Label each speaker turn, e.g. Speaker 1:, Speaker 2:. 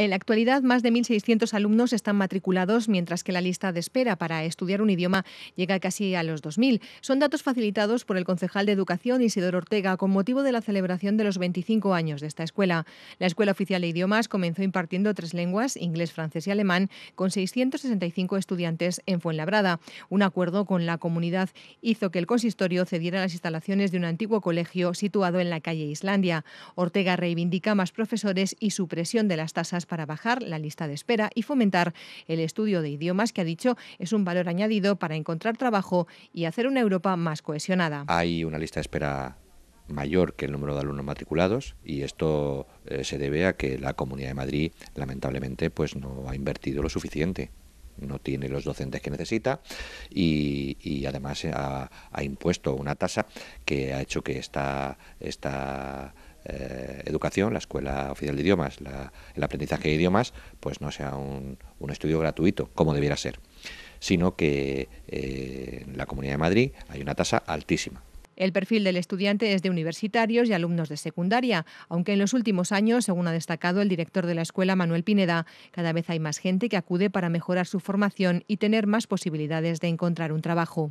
Speaker 1: En la actualidad, más de 1.600 alumnos están matriculados, mientras que la lista de espera para estudiar un idioma llega casi a los 2.000. Son datos facilitados por el concejal de Educación, Isidoro Ortega, con motivo de la celebración de los 25 años de esta escuela. La Escuela Oficial de Idiomas comenzó impartiendo tres lenguas, inglés, francés y alemán, con 665 estudiantes en Fuenlabrada. Un acuerdo con la comunidad hizo que el consistorio cediera las instalaciones de un antiguo colegio situado en la calle Islandia. Ortega reivindica más profesores y supresión de las tasas para bajar la lista de espera y fomentar el estudio de idiomas que ha dicho es un valor añadido para encontrar trabajo y hacer una Europa más cohesionada.
Speaker 2: Hay una lista de espera mayor que el número de alumnos matriculados y esto eh, se debe a que la Comunidad de Madrid lamentablemente pues no ha invertido lo suficiente no tiene los docentes que necesita y, además eh, ha, impuesto una tasa que ha hecho que esta eh, educación, la escuela oficial de idiomas, el aprendizaje de idiomas, pues no sea un, estudio gratuito, como debiera ser, sino que eh, en la Comunidad de Madrid hay una tasa altísima.
Speaker 1: El perfil del estudiante es de universitarios y alumnos de secundaria, aunque en los últimos años, según ha destacado el director de la escuela, Manuel Pineda, cada vez hay más gente que acude para mejorar su formación y tener más posibilidades de encontrar un trabajo.